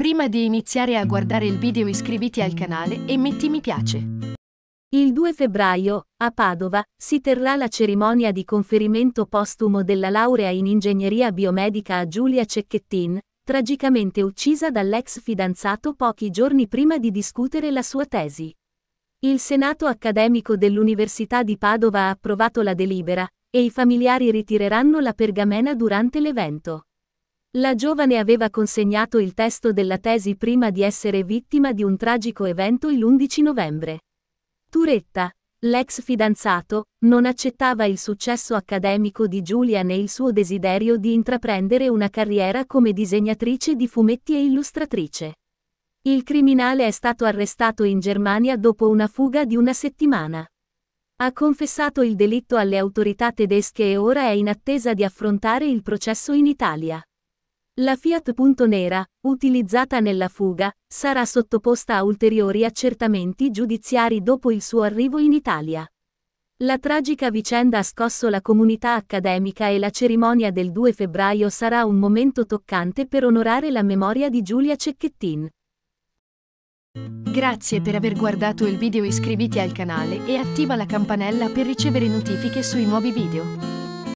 Prima di iniziare a guardare il video iscriviti al canale e metti mi piace. Il 2 febbraio, a Padova, si terrà la cerimonia di conferimento postumo della laurea in ingegneria biomedica a Giulia Cecchettin, tragicamente uccisa dall'ex fidanzato pochi giorni prima di discutere la sua tesi. Il Senato accademico dell'Università di Padova ha approvato la delibera, e i familiari ritireranno la pergamena durante l'evento. La giovane aveva consegnato il testo della tesi prima di essere vittima di un tragico evento l'11 novembre. Turetta, l'ex fidanzato, non accettava il successo accademico di Giulia né il suo desiderio di intraprendere una carriera come disegnatrice di fumetti e illustratrice. Il criminale è stato arrestato in Germania dopo una fuga di una settimana. Ha confessato il delitto alle autorità tedesche e ora è in attesa di affrontare il processo in Italia. La Fiat Punto Nera, utilizzata nella fuga, sarà sottoposta a ulteriori accertamenti giudiziari dopo il suo arrivo in Italia. La tragica vicenda ha scosso la comunità accademica e la cerimonia del 2 febbraio sarà un momento toccante per onorare la memoria di Giulia Cecchettin. Grazie per aver guardato il video iscriviti al canale e attiva la campanella per ricevere notifiche sui nuovi video.